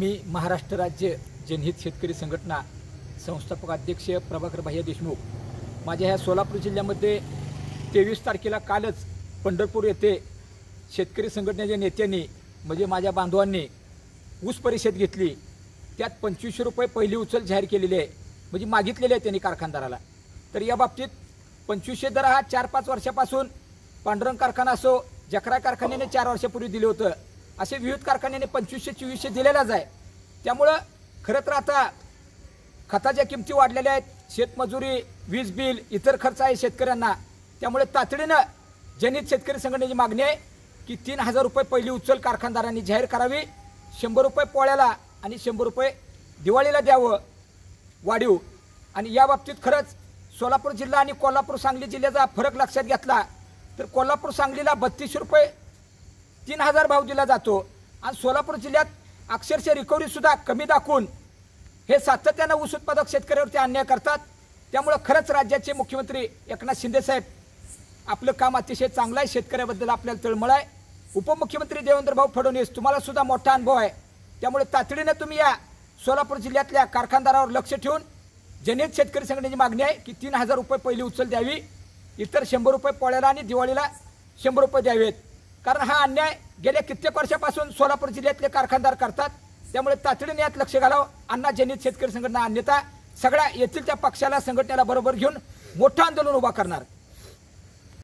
मी महाराष्ट्र राज्य जनहित शेतकरी संघटना संस्थापक अध्यक्ष प्रभाकर भाई देशमुख माझ्या ह्या सोलापूर जिल्ह्यामध्ये तेवीस तारखेला कालच पंढरपूर येथे शेतकरी संघटनेच्या नेत्यांनी म्हणजे माझ्या बांधवांनी ऊस परिषद घेतली त्यात पंचवीसशे रुपये पहिली उचल जाहीर केलेली आहे म्हणजे मागितलेली आहे त्यांनी कारखानदाराला तर या बाबतीत पंचवीसशे दर हा चार पाच वर्षापासून पांडुरंग कारखाना असो जकरा कारखान्याने चार वर्षापूर्वी दिलं होतं असे विविध कारखान्याने पंचवीसशे चोवीसशे दिलेलाच आहे त्यामुळं खरं तर आता खताच्या किमती वाढलेल्या आहेत शेतमजुरी वीज बिल इतर खर्च आहे शेतकऱ्यांना त्यामुळे तातडीनं जनित शेतकरी संघटनेची मागणी आहे की तीन हजार रुपये पहिली उचल कारखानदारांनी जाहीर करावी शंभर रुपये पोळ्याला आणि शंभर रुपये दिवाळीला द्यावं वाढीव आणि या बाबतीत खरंच सोलापूर जिल्हा आणि कोल्हापूर सांगली जिल्ह्याचा फरक लक्षात घेतला तर कोल्हापूर सांगलीला बत्तीसशे रुपये तीन हजार भाव दिला जातो आणि सोलापूर जिल्ह्यात अक्षरशः रिकव्हरीसुद्धा कमी दाखवून हे सातत्यानं ऊस उत्पादक शेतकऱ्यावरती अन्याय करतात त्यामुळं खरंच राज्याचे मुख्यमंत्री एकनाथ शिंदेसाहेब आपलं काम अतिशय चांगलं आहे शेतकऱ्याबद्दल आपल्याला तळमळ आहे उपमुख्यमंत्री देवेंद्र भाऊ फडणवीस तुम्हालासुद्धा मोठा अनुभव आहे त्यामुळे तातडीनं तुम्ही या सोलापूर जिल्ह्यातल्या कारखानदारावर लक्ष ठेवून जनित शेतकरी संघटनेची मागणी आहे की तीन हजार रुपये पहिली उचल द्यावी इतर शंभर रुपये पोळ्याला आणि दिवाळीला शंभर रुपये द्यावेत कारण हा अन्याय गेल्या कित्येक वर्षापासून सोलापूर जिल्ह्यातले कारखानदार करतात त्यामुळे तातडीने यात लक्ष घालावं अण्णा जनित शेतकरी संघटना अन्यता सगळ्या येथील त्या पक्षाला संघटनेला बरोबर घेऊन मोठं आंदोलन उभा करणार